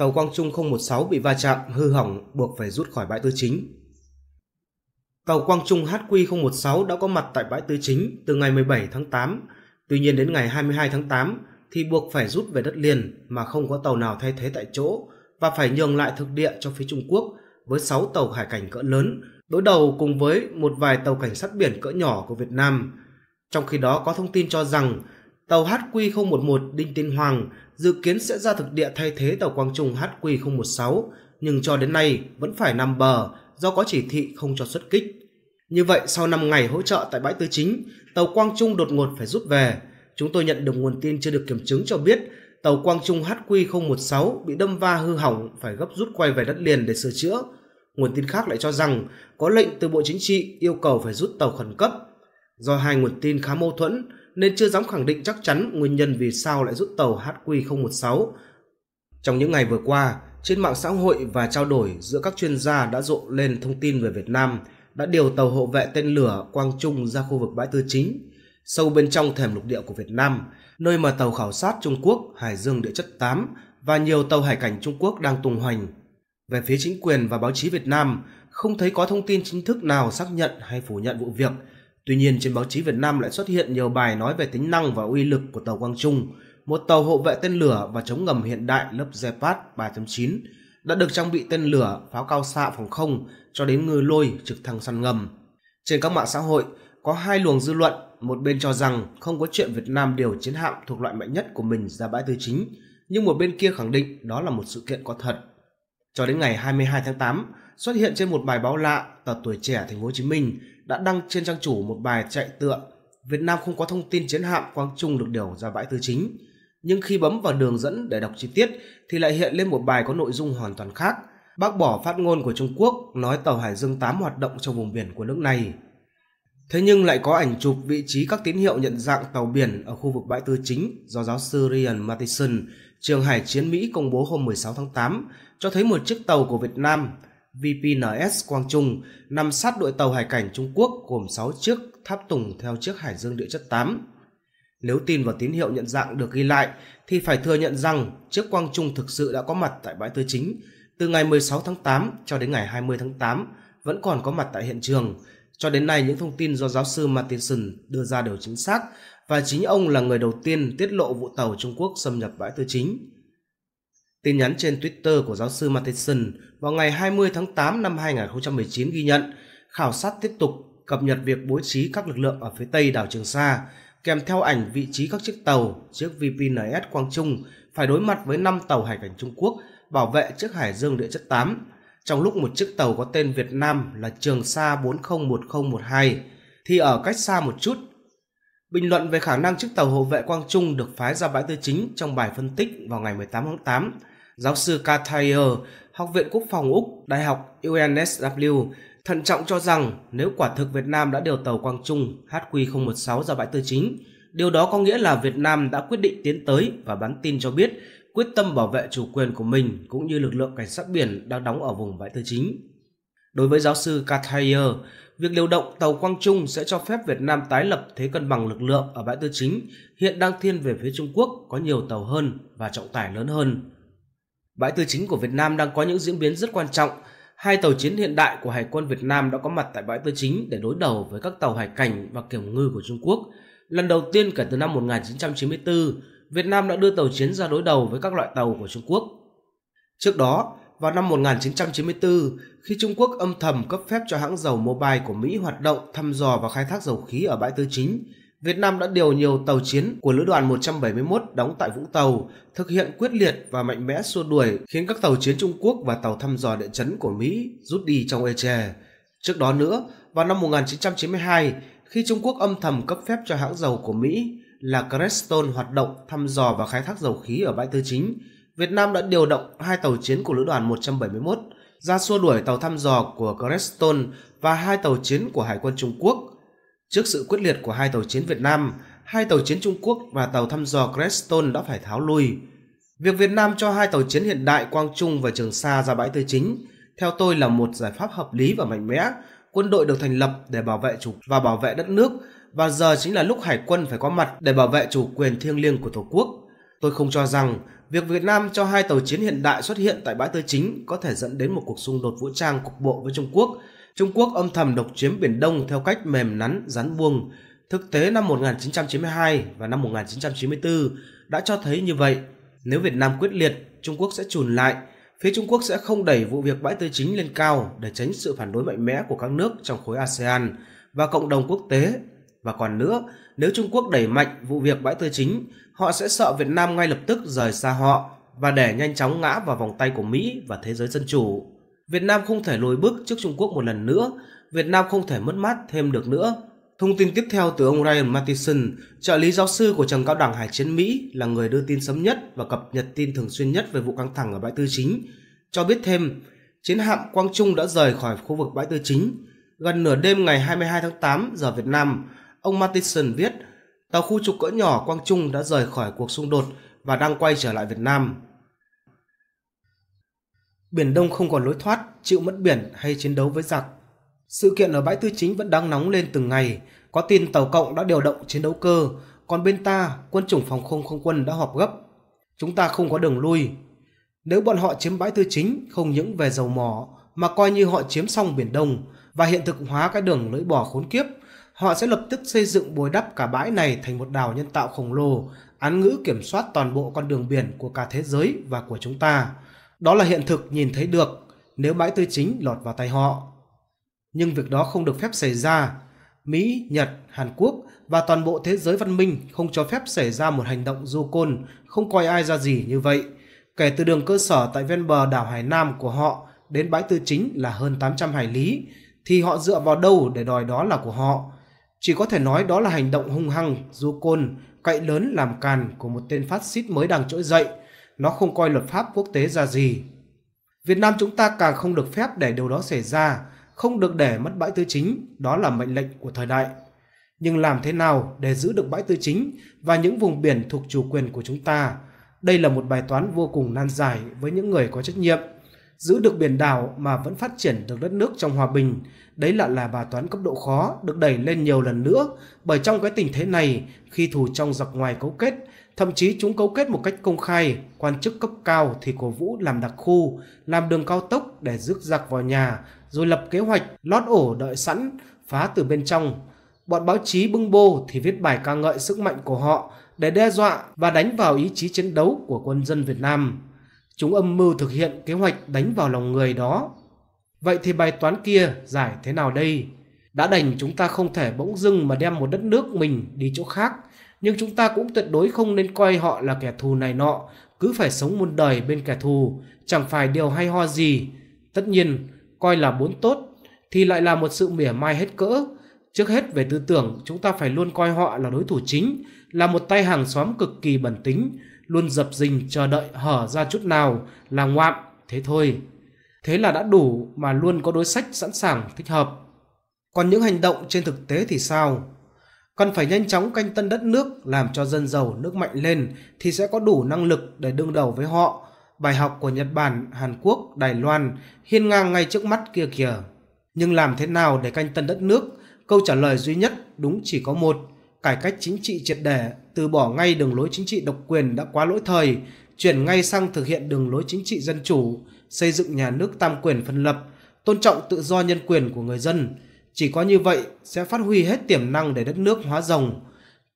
tàu Quang Trung 016 bị va chạm, hư hỏng, buộc phải rút khỏi bãi tư chính. Tàu Quang Trung HQ016 đã có mặt tại bãi tư chính từ ngày 17 tháng 8, tuy nhiên đến ngày 22 tháng 8 thì buộc phải rút về đất liền mà không có tàu nào thay thế tại chỗ và phải nhường lại thực địa cho phía Trung Quốc với 6 tàu hải cảnh cỡ lớn, đối đầu cùng với một vài tàu cảnh sát biển cỡ nhỏ của Việt Nam. Trong khi đó có thông tin cho rằng tàu HQ011 Đinh Tiên Hoàng dự kiến sẽ ra thực địa thay thế tàu Quang Trung HQ016, nhưng cho đến nay vẫn phải nằm bờ do có chỉ thị không cho xuất kích. Như vậy, sau 5 ngày hỗ trợ tại bãi tư chính, tàu Quang Trung đột ngột phải rút về. Chúng tôi nhận được nguồn tin chưa được kiểm chứng cho biết tàu Quang Trung HQ016 bị đâm va hư hỏng phải gấp rút quay về đất liền để sửa chữa. Nguồn tin khác lại cho rằng có lệnh từ Bộ Chính trị yêu cầu phải rút tàu khẩn cấp. Do hai nguồn tin khá mâu thuẫn, nên chưa dám khẳng định chắc chắn nguyên nhân vì sao lại rút tàu HQ016. Trong những ngày vừa qua, trên mạng xã hội và trao đổi giữa các chuyên gia đã rộ lên thông tin về Việt Nam đã điều tàu hộ vệ tên lửa Quang Trung ra khu vực bãi tư chính, sâu bên trong thềm lục địa của Việt Nam, nơi mà tàu khảo sát Trung Quốc Hải Dương Địa chất 8 và nhiều tàu hải cảnh Trung Quốc đang tung hoành. Về phía chính quyền và báo chí Việt Nam, không thấy có thông tin chính thức nào xác nhận hay phủ nhận vụ việc – Tuy nhiên, trên báo chí Việt Nam lại xuất hiện nhiều bài nói về tính năng và uy lực của tàu Quang Trung, một tàu hộ vệ tên lửa và chống ngầm hiện đại lớp Zepat 3.9 đã được trang bị tên lửa, pháo cao xạ phòng không cho đến ngư lôi trực thăng săn ngầm. Trên các mạng xã hội, có hai luồng dư luận, một bên cho rằng không có chuyện Việt Nam điều chiến hạm thuộc loại mạnh nhất của mình ra bãi tư chính, nhưng một bên kia khẳng định đó là một sự kiện có thật. Cho đến ngày 22 tháng 8, xuất hiện trên một bài báo lạ, tờ Tuổi Trẻ Thành phố Hồ Chí Minh đã đăng trên trang chủ một bài chạy tựa Việt Nam không có thông tin chiến hạm Quang Trung được điều ra bãi tư chính. Nhưng khi bấm vào đường dẫn để đọc chi tiết thì lại hiện lên một bài có nội dung hoàn toàn khác, bác bỏ phát ngôn của Trung Quốc nói tàu Hải Dương 8 hoạt động trong vùng biển của nước này. Thế nhưng lại có ảnh chụp vị trí các tín hiệu nhận dạng tàu biển ở khu vực bãi tư chính do giáo sư Ryan Matheson, trường hải chiến Mỹ công bố hôm 16 tháng 8 cho thấy một chiếc tàu của Việt Nam VPNS Quang Trung nằm sát đội tàu hải cảnh Trung Quốc gồm 6 chiếc tháp tùng theo chiếc hải dương địa chất 8. Nếu tin vào tín hiệu nhận dạng được ghi lại thì phải thừa nhận rằng chiếc Quang Trung thực sự đã có mặt tại bãi tư chính từ ngày 16 tháng 8 cho đến ngày 20 tháng 8 vẫn còn có mặt tại hiện trường. Cho đến nay những thông tin do giáo sư Martinson đưa ra đều chính xác và chính ông là người đầu tiên tiết lộ vụ tàu Trung Quốc xâm nhập bãi tư chính. Tin nhắn trên Twitter của giáo sư Matheson vào ngày 20 tháng 8 năm 2019 ghi nhận khảo sát tiếp tục cập nhật việc bố trí các lực lượng ở phía tây đảo Trường Sa, kèm theo ảnh vị trí các chiếc tàu, chiếc VPNS Quang Trung phải đối mặt với 5 tàu hải cảnh Trung Quốc bảo vệ trước hải dương địa chất 8, trong lúc một chiếc tàu có tên Việt Nam là Trường Sa 401012 thì ở cách xa một chút. Bình luận về khả năng chiếc tàu hộ vệ Quang Trung được phái ra bãi tư chính trong bài phân tích vào ngày 18 tháng 8 giáo sư Kathayer, Học viện Quốc phòng Úc, Đại học UNSW thận trọng cho rằng nếu quả thực Việt Nam đã điều tàu Quang Trung HQ016 ra bãi tư chính, điều đó có nghĩa là Việt Nam đã quyết định tiến tới và bán tin cho biết quyết tâm bảo vệ chủ quyền của mình cũng như lực lượng cảnh sát biển đang đóng ở vùng bãi tư chính. Đối với giáo sư Kathayer, việc điều động tàu Quang Trung sẽ cho phép Việt Nam tái lập thế cân bằng lực lượng ở bãi tư chính hiện đang thiên về phía Trung Quốc có nhiều tàu hơn và trọng tải lớn hơn. Bãi tư chính của Việt Nam đang có những diễn biến rất quan trọng. Hai tàu chiến hiện đại của Hải quân Việt Nam đã có mặt tại bãi tư chính để đối đầu với các tàu hải cảnh và kiểm ngư của Trung Quốc. Lần đầu tiên kể từ năm 1994, Việt Nam đã đưa tàu chiến ra đối đầu với các loại tàu của Trung Quốc. Trước đó, vào năm 1994, khi Trung Quốc âm thầm cấp phép cho hãng dầu Mobile của Mỹ hoạt động thăm dò và khai thác dầu khí ở bãi Tư Chính, Việt Nam đã điều nhiều tàu chiến của lữ đoàn 171 đóng tại Vũng Tàu, thực hiện quyết liệt và mạnh mẽ xua đuổi khiến các tàu chiến Trung Quốc và tàu thăm dò địa chấn của Mỹ rút đi trong ê e chề. Trước đó nữa, vào năm 1992, khi Trung Quốc âm thầm cấp phép cho hãng dầu của Mỹ là Crestone hoạt động thăm dò và khai thác dầu khí ở bãi Tư Chính, Việt Nam đã điều động hai tàu chiến của lữ đoàn 171 ra xua đuổi tàu thăm dò của Crestone và hai tàu chiến của Hải quân Trung Quốc Trước sự quyết liệt của hai tàu chiến Việt Nam, hai tàu chiến Trung Quốc và tàu thăm dò Crestone đã phải tháo lui. Việc Việt Nam cho hai tàu chiến hiện đại Quang Trung và Trường Sa ra bãi tư chính, theo tôi là một giải pháp hợp lý và mạnh mẽ. Quân đội được thành lập để bảo vệ chủ và bảo vệ đất nước, và giờ chính là lúc hải quân phải có mặt để bảo vệ chủ quyền thiêng liêng của Tổ quốc. Tôi không cho rằng việc Việt Nam cho hai tàu chiến hiện đại xuất hiện tại bãi tư chính có thể dẫn đến một cuộc xung đột vũ trang cục bộ với Trung Quốc – Trung Quốc âm thầm độc chiếm Biển Đông theo cách mềm nắn, rắn buông. Thực tế năm 1992 và năm 1994 đã cho thấy như vậy. Nếu Việt Nam quyết liệt, Trung Quốc sẽ chùn lại. Phía Trung Quốc sẽ không đẩy vụ việc bãi tư chính lên cao để tránh sự phản đối mạnh mẽ của các nước trong khối ASEAN và cộng đồng quốc tế. Và còn nữa, nếu Trung Quốc đẩy mạnh vụ việc bãi tư chính, họ sẽ sợ Việt Nam ngay lập tức rời xa họ và để nhanh chóng ngã vào vòng tay của Mỹ và thế giới dân chủ. Việt Nam không thể lùi bước trước Trung Quốc một lần nữa, Việt Nam không thể mất mát thêm được nữa. Thông tin tiếp theo từ ông Ryan Matheson, trợ lý giáo sư của trường cao đẳng hải chiến Mỹ là người đưa tin sớm nhất và cập nhật tin thường xuyên nhất về vụ căng thẳng ở bãi tư chính, cho biết thêm, chiến hạm Quang Trung đã rời khỏi khu vực bãi tư chính. Gần nửa đêm ngày 22 tháng 8 giờ Việt Nam, ông Matheson viết, tàu khu trục cỡ nhỏ Quang Trung đã rời khỏi cuộc xung đột và đang quay trở lại Việt Nam. Biển Đông không còn lối thoát, chịu mất biển hay chiến đấu với giặc. Sự kiện ở bãi tư chính vẫn đang nóng lên từng ngày. Có tin tàu cộng đã điều động chiến đấu cơ, còn bên ta, quân chủng phòng không không quân đã họp gấp. Chúng ta không có đường lui. Nếu bọn họ chiếm bãi tư chính, không những về dầu mỏ, mà coi như họ chiếm xong Biển Đông và hiện thực hóa cái đường lưỡi bò khốn kiếp, họ sẽ lập tức xây dựng bồi đắp cả bãi này thành một đảo nhân tạo khổng lồ, án ngữ kiểm soát toàn bộ con đường biển của cả thế giới và của chúng ta. Đó là hiện thực nhìn thấy được nếu bãi tư chính lọt vào tay họ. Nhưng việc đó không được phép xảy ra. Mỹ, Nhật, Hàn Quốc và toàn bộ thế giới văn minh không cho phép xảy ra một hành động du côn, không coi ai ra gì như vậy. Kể từ đường cơ sở tại ven bờ đảo Hải Nam của họ đến bãi tư chính là hơn 800 hải lý, thì họ dựa vào đâu để đòi đó là của họ? Chỉ có thể nói đó là hành động hung hăng, du côn, cậy lớn làm càn của một tên phát xít mới đang trỗi dậy – nó không coi luật pháp quốc tế ra gì. Việt Nam chúng ta càng không được phép để điều đó xảy ra, không được để mất bãi tư chính, đó là mệnh lệnh của thời đại. Nhưng làm thế nào để giữ được bãi tư chính và những vùng biển thuộc chủ quyền của chúng ta? Đây là một bài toán vô cùng nan giải với những người có trách nhiệm – giữ được biển đảo mà vẫn phát triển được đất nước trong hòa bình. Đấy lại là, là bài toán cấp độ khó được đẩy lên nhiều lần nữa bởi trong cái tình thế này khi thù trong giặc ngoài cấu kết, thậm chí chúng cấu kết một cách công khai, quan chức cấp cao thì cổ vũ làm đặc khu, làm đường cao tốc để rước giặc vào nhà, rồi lập kế hoạch lót ổ đợi sẵn, phá từ bên trong. Bọn báo chí bưng bô thì viết bài ca ngợi sức mạnh của họ để đe dọa và đánh vào ý chí chiến đấu của quân dân Việt Nam. Chúng âm mưu thực hiện kế hoạch đánh vào lòng người đó. Vậy thì bài toán kia giải thế nào đây? Đã đành chúng ta không thể bỗng dưng mà đem một đất nước mình đi chỗ khác, nhưng chúng ta cũng tuyệt đối không nên coi họ là kẻ thù này nọ, cứ phải sống muôn đời bên kẻ thù, chẳng phải điều hay ho gì. Tất nhiên, coi là bốn tốt thì lại là một sự mỉa mai hết cỡ. Trước hết về tư tưởng, chúng ta phải luôn coi họ là đối thủ chính, là một tay hàng xóm cực kỳ bẩn tính, luôn dập dình chờ đợi hở ra chút nào là ngoạm, thế thôi. Thế là đã đủ mà luôn có đối sách sẵn sàng thích hợp. Còn những hành động trên thực tế thì sao? Cần phải nhanh chóng canh tân đất nước làm cho dân giàu nước mạnh lên thì sẽ có đủ năng lực để đương đầu với họ. Bài học của Nhật Bản, Hàn Quốc, Đài Loan hiên ngang ngay trước mắt kia kìa. Nhưng làm thế nào để canh tân đất nước? Câu trả lời duy nhất đúng chỉ có một – cải cách chính trị triệt để, từ bỏ ngay đường lối chính trị độc quyền đã quá lỗi thời, chuyển ngay sang thực hiện đường lối chính trị dân chủ, xây dựng nhà nước tam quyền phân lập, tôn trọng tự do nhân quyền của người dân. Chỉ có như vậy sẽ phát huy hết tiềm năng để đất nước hóa rồng.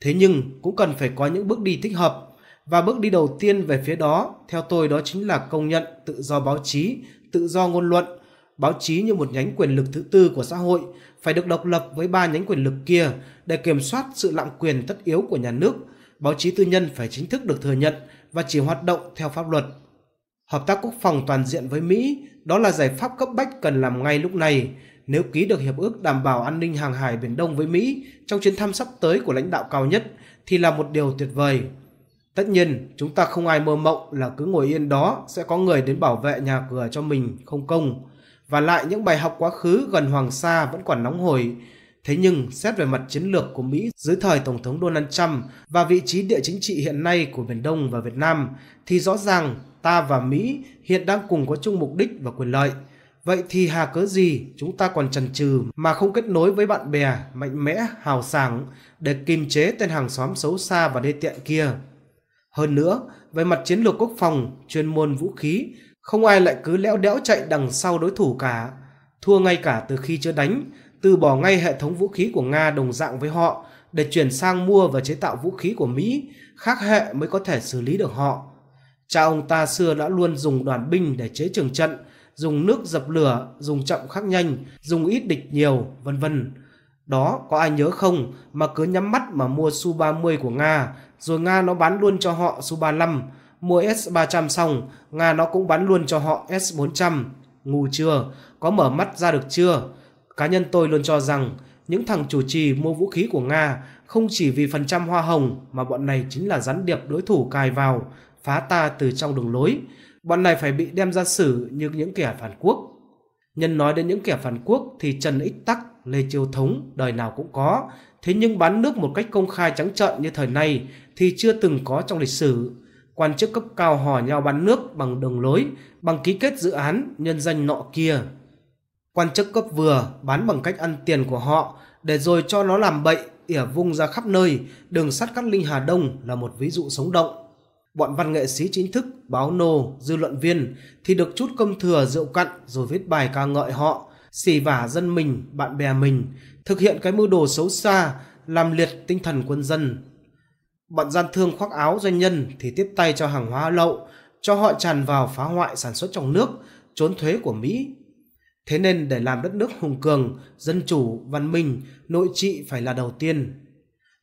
Thế nhưng cũng cần phải có những bước đi thích hợp và bước đi đầu tiên về phía đó theo tôi đó chính là công nhận tự do báo chí, tự do ngôn luận, báo chí như một nhánh quyền lực thứ tư của xã hội phải được độc lập với ba nhánh quyền lực kia để kiểm soát sự lạm quyền tất yếu của nhà nước. Báo chí tư nhân phải chính thức được thừa nhận và chỉ hoạt động theo pháp luật. Hợp tác quốc phòng toàn diện với Mỹ đó là giải pháp cấp bách cần làm ngay lúc này nếu ký được hiệp ước đảm bảo an ninh hàng hải Biển Đông với Mỹ trong chuyến thăm sắp tới của lãnh đạo cao nhất thì là một điều tuyệt vời. Tất nhiên, chúng ta không ai mơ mộng là cứ ngồi yên đó sẽ có người đến bảo vệ nhà cửa cho mình không công và lại những bài học quá khứ gần Hoàng Sa vẫn còn nóng hổi. Thế nhưng, xét về mặt chiến lược của Mỹ dưới thời Tổng thống Donald Trump và vị trí địa chính trị hiện nay của Biển Đông và Việt Nam, thì rõ ràng ta và Mỹ hiện đang cùng có chung mục đích và quyền lợi. Vậy thì hà cớ gì chúng ta còn chần chừ mà không kết nối với bạn bè mạnh mẽ, hào sảng để kiềm chế tên hàng xóm xấu xa và đê tiện kia? Hơn nữa, về mặt chiến lược quốc phòng, chuyên môn vũ khí, không ai lại cứ lẽo đẽo chạy đằng sau đối thủ cả. Thua ngay cả từ khi chưa đánh, từ bỏ ngay hệ thống vũ khí của Nga đồng dạng với họ để chuyển sang mua và chế tạo vũ khí của Mỹ, khác hệ mới có thể xử lý được họ. Cha ông ta xưa đã luôn dùng đoàn binh để chế trường trận, dùng nước dập lửa, dùng chậm khắc nhanh, dùng ít địch nhiều, vân vân. Đó có ai nhớ không mà cứ nhắm mắt mà mua Su-30 của Nga, rồi Nga nó bán luôn cho họ Su-35, mua S300 xong, Nga nó cũng bắn luôn cho họ S400. Ngu chưa? Có mở mắt ra được chưa? Cá nhân tôi luôn cho rằng, những thằng chủ trì mua vũ khí của Nga không chỉ vì phần trăm hoa hồng mà bọn này chính là gián điệp đối thủ cài vào, phá ta từ trong đường lối. Bọn này phải bị đem ra xử như những kẻ phản quốc. Nhân nói đến những kẻ phản quốc thì Trần Ích Tắc, Lê Chiêu Thống đời nào cũng có, thế nhưng bán nước một cách công khai trắng trợn như thời này thì chưa từng có trong lịch sử quan chức cấp cao hò nhau bán nước bằng đường lối, bằng ký kết dự án nhân danh nọ kia. Quan chức cấp vừa bán bằng cách ăn tiền của họ để rồi cho nó làm bậy, ỉa vung ra khắp nơi, đường sắt cắt Linh Hà Đông là một ví dụ sống động. Bọn văn nghệ sĩ chính thức, báo nô, dư luận viên thì được chút công thừa rượu cặn rồi viết bài ca ngợi họ, xỉ vả dân mình, bạn bè mình, thực hiện cái mưu đồ xấu xa, làm liệt tinh thần quân dân, bọn gian thương khoác áo doanh nhân thì tiếp tay cho hàng hóa lậu, cho họ tràn vào phá hoại sản xuất trong nước, trốn thuế của Mỹ. Thế nên để làm đất nước hùng cường, dân chủ, văn minh, nội trị phải là đầu tiên.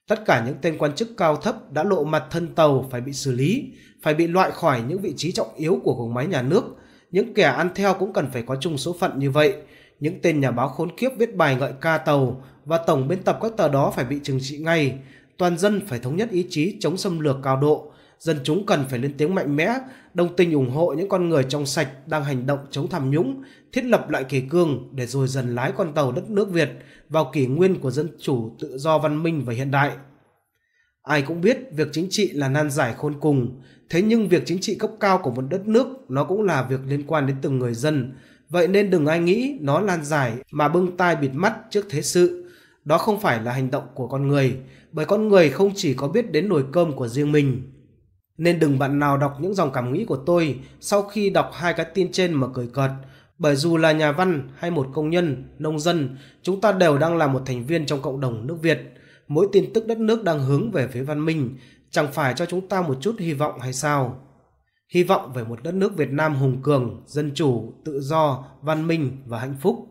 Tất cả những tên quan chức cao thấp đã lộ mặt thân tàu phải bị xử lý, phải bị loại khỏi những vị trí trọng yếu của cổng máy nhà nước. Những kẻ ăn theo cũng cần phải có chung số phận như vậy. Những tên nhà báo khốn kiếp viết bài ngợi ca tàu và tổng biên tập các tờ đó phải bị trừng trị ngay, toàn dân phải thống nhất ý chí chống xâm lược cao độ, dân chúng cần phải lên tiếng mạnh mẽ, đồng tình ủng hộ những con người trong sạch đang hành động chống tham nhũng, thiết lập lại kỷ cương để rồi dần lái con tàu đất nước Việt vào kỷ nguyên của dân chủ tự do văn minh và hiện đại. Ai cũng biết việc chính trị là nan giải khôn cùng, thế nhưng việc chính trị cấp cao của một đất nước nó cũng là việc liên quan đến từng người dân, vậy nên đừng ai nghĩ nó lan giải mà bưng tai bịt mắt trước thế sự đó không phải là hành động của con người, bởi con người không chỉ có biết đến nồi cơm của riêng mình. Nên đừng bạn nào đọc những dòng cảm nghĩ của tôi sau khi đọc hai cái tin trên mà cười cợt, bởi dù là nhà văn hay một công nhân, nông dân, chúng ta đều đang là một thành viên trong cộng đồng nước Việt. Mỗi tin tức đất nước đang hướng về phía văn minh, chẳng phải cho chúng ta một chút hy vọng hay sao? Hy vọng về một đất nước Việt Nam hùng cường, dân chủ, tự do, văn minh và hạnh phúc.